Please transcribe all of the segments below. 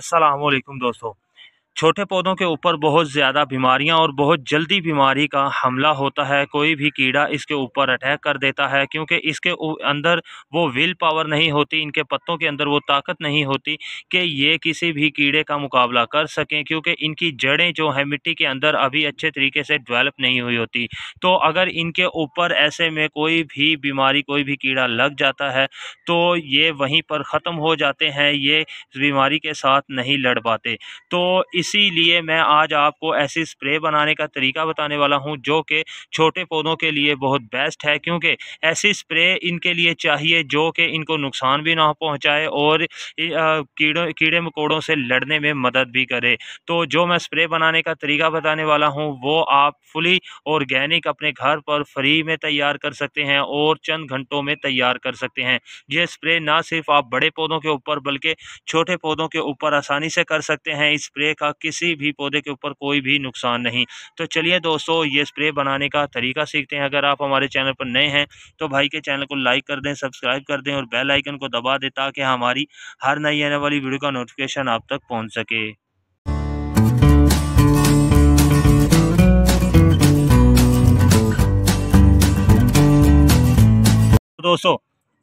अस्सलाम दोस्तों छोटे पौधों के ऊपर बहुत ज़्यादा बीमारियां और बहुत जल्दी बीमारी का हमला होता है कोई भी कीड़ा इसके ऊपर अटैक कर देता है क्योंकि इसके अंदर वो विल पावर नहीं होती इनके पत्तों के अंदर वो ताकत नहीं होती कि ये किसी भी कीड़े का मुकाबला कर सकें क्योंकि इनकी जड़ें जो हैं मिट्टी के अंदर अभी अच्छे तरीके से डेवलप नहीं हुई होती तो अगर इनके ऊपर ऐसे में कोई भी बीमारी कोई भी कीड़ा लग जाता है तो ये वहीं पर ख़त्म हो जाते हैं ये बीमारी के साथ नहीं लड़ पाते तो इस इसीलिए मैं आज आपको ऐसी स्प्रे बनाने का तरीका बताने वाला हूँ जो कि छोटे पौधों के लिए बहुत बेस्ट है क्योंकि ऐसी स्प्रे इनके लिए चाहिए जो कि इनको नुकसान भी ना पहुँचाए और कीड़ों कीड़े मकोड़ों से लड़ने में मदद भी करे तो जो मैं स्प्रे बनाने का तरीका बताने वाला हूँ वो आप फुली ऑर्गेनिक अपने घर पर फ्री में तैयार कर सकते हैं और चंद घंटों में तैयार कर सकते हैं यह स्प्रे ना सिर्फ आप बड़े पौधों के ऊपर बल्कि छोटे पौधों के ऊपर आसानी से कर सकते हैं इस स्प्रे का किसी भी पौधे के ऊपर कोई भी नुकसान नहीं तो चलिए दोस्तों ये स्प्रे बनाने का तरीका सीखते हैं अगर आप हमारे चैनल पर नए हैं तो भाई के चैनल को लाइक कर दें सब्सक्राइब कर दें और बेल आइकन को दबा दें ताकि हमारी हर नई आने वाली वीडियो का नोटिफिकेशन आप तक पहुँच सके तो दोस्तों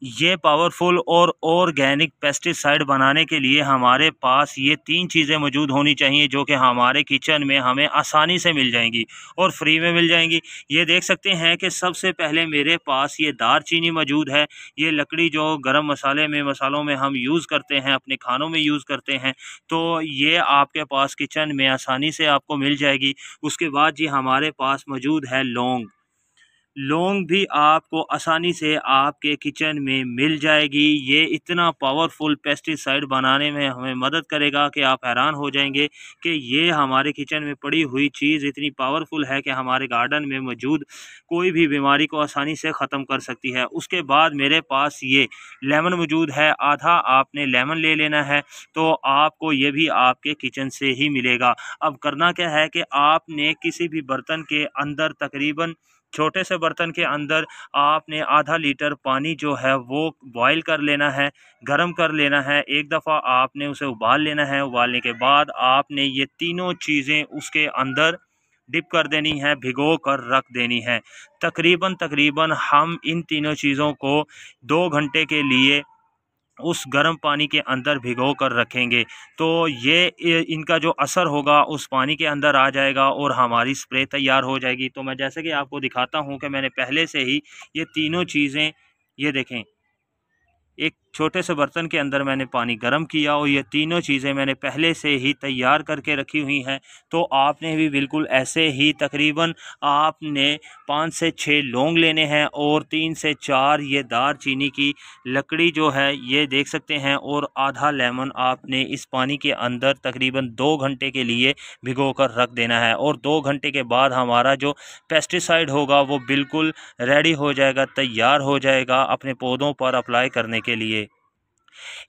ये पावरफुल और ऑर्गेनिक पेस्टिसाइड बनाने के लिए हमारे पास ये तीन चीज़ें मौजूद होनी चाहिए जो कि हमारे किचन में हमें आसानी से मिल जाएंगी और फ्री में मिल जाएंगी ये देख सकते हैं कि सबसे पहले मेरे पास ये दार चीनी मौजूद है ये लकड़ी जो गरम मसाले में मसालों में हम यूज़ करते हैं अपने खानों में यूज़ करते हैं तो ये आपके पास किचन में आसानी से आपको मिल जाएगी उसके बाद जी हमारे पास मौजूद है लौंग लौंग भी आपको आसानी से आपके किचन में मिल जाएगी ये इतना पावरफुल पेस्टिसाइड बनाने में हमें मदद करेगा कि आप हैरान हो जाएंगे कि ये हमारे किचन में पड़ी हुई चीज़ इतनी पावरफुल है कि हमारे गार्डन में मौजूद कोई भी बीमारी को आसानी से ख़त्म कर सकती है उसके बाद मेरे पास ये लेमन मौजूद है आधा आपने लेमन ले लेना है तो आपको ये भी आपके किचन से ही मिलेगा अब करना क्या है कि आपने किसी भी बर्तन के अंदर तकरीबन छोटे से बर्तन के अंदर आपने आधा लीटर पानी जो है वो बॉईल कर लेना है गर्म कर लेना है एक दफ़ा आपने उसे उबाल लेना है उबालने के बाद आपने ये तीनों चीज़ें उसके अंदर डिप कर देनी है भिगो कर रख देनी है तकरीबन तकरीबन हम इन तीनों चीज़ों को दो घंटे के लिए उस गर्म पानी के अंदर भिगो कर रखेंगे तो ये इनका जो असर होगा उस पानी के अंदर आ जाएगा और हमारी स्प्रे तैयार हो जाएगी तो मैं जैसे कि आपको दिखाता हूँ कि मैंने पहले से ही ये तीनों चीज़ें ये देखें एक छोटे से बर्तन के अंदर मैंने पानी गर्म किया और ये तीनों चीज़ें मैंने पहले से ही तैयार करके रखी हुई हैं तो आपने भी बिल्कुल ऐसे ही तकरीबन आपने पाँच से छः लौंग लेने हैं और तीन से चार ये दार चीनी की लकड़ी जो है ये देख सकते हैं और आधा लेमन आपने इस पानी के अंदर तकरीबन दो घंटे के लिए भिगो कर रख देना है और दो घंटे के बाद हमारा जो पेस्टिसाइड होगा वो बिल्कुल रेडी हो जाएगा तैयार हो जाएगा अपने पौधों पर अप्लाई करने के लिए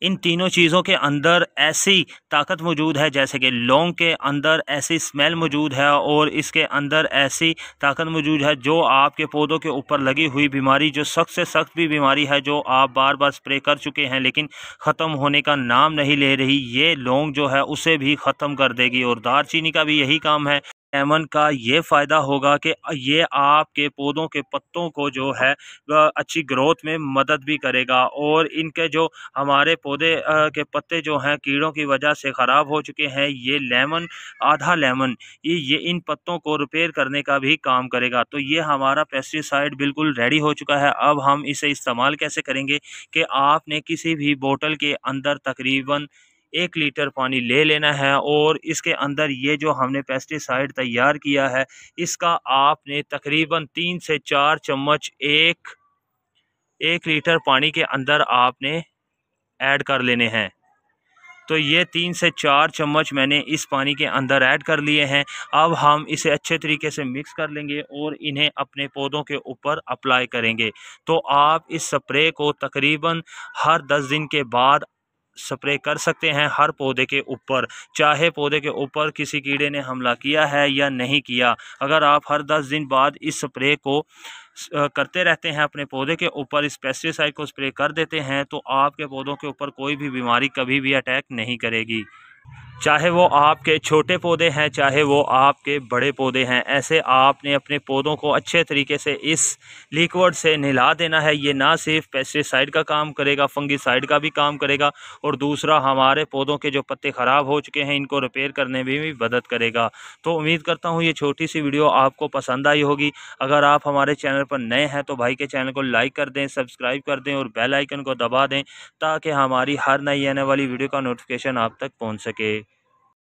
इन तीनों चीज़ों के अंदर ऐसी ताकत मौजूद है जैसे कि लौंग के अंदर ऐसी स्मेल मौजूद है और इसके अंदर ऐसी ताकत मौजूद है जो आपके पौधों के ऊपर लगी हुई बीमारी जो सख्त से सख्त भी बीमारी है जो आप बार बार स्प्रे कर चुके हैं लेकिन ख़त्म होने का नाम नहीं ले रही ये लौंग जो है उसे भी ख़त्म कर देगी और दार का भी यही काम है लेमन का ये फ़ायदा होगा कि ये आपके पौधों के पत्तों को जो है अच्छी ग्रोथ में मदद भी करेगा और इनके जो हमारे पौधे के पत्ते जो हैं कीड़ों की वजह से ख़राब हो चुके हैं ये लेमन आधा लेमन ये ये इन पत्तों को रिपेयर करने का भी काम करेगा तो ये हमारा पेस्टिसाइड बिल्कुल रेडी हो चुका है अब हम इसे इस्तेमाल कैसे करेंगे कि आपने किसी भी बोटल के अंदर तकरीबन एक लीटर पानी ले लेना है और इसके अंदर ये जो हमने पेस्टिसाइड तैयार किया है इसका आपने तकरीबन तीन से चार चम्मच एक एक लीटर पानी के अंदर आपने ऐड कर लेने हैं तो ये तीन से चार चम्मच मैंने इस पानी के अंदर ऐड कर लिए हैं अब हम इसे अच्छे तरीके से मिक्स कर लेंगे और इन्हें अपने पौधों के ऊपर अप्लाई करेंगे तो आप इस स्प्रे को तकरीबन हर दस दिन के बाद स्प्रे कर सकते हैं हर पौधे के ऊपर चाहे पौधे के ऊपर किसी कीड़े ने हमला किया है या नहीं किया अगर आप हर दस दिन बाद इस स्प्रे को करते रहते हैं अपने पौधे के ऊपर इस पेस्टिसाइड को स्प्रे कर देते हैं तो आपके पौधों के ऊपर कोई भी बीमारी कभी भी अटैक नहीं करेगी चाहे वो आपके छोटे पौधे हैं चाहे वो आपके बड़े पौधे हैं ऐसे आपने अपने पौधों को अच्छे तरीके से इस लिक्वड से नहला देना है ये ना सिर्फ पेस्टिसाइड का काम करेगा फंगिसाइड का भी काम करेगा और दूसरा हमारे पौधों के जो पत्ते ख़राब हो चुके हैं इनको रिपेयर करने में भी मदद करेगा तो उम्मीद करता हूँ ये छोटी सी वीडियो आपको पसंद आई होगी अगर आप हमारे चैनल पर नए हैं तो भाई के चैनल को लाइक कर दें सब्सक्राइब कर दें और बेलाइकन को दबा दें ताकि हमारी हर नई आने वाली वीडियो का नोटिफिकेशन आप तक पहुँच सके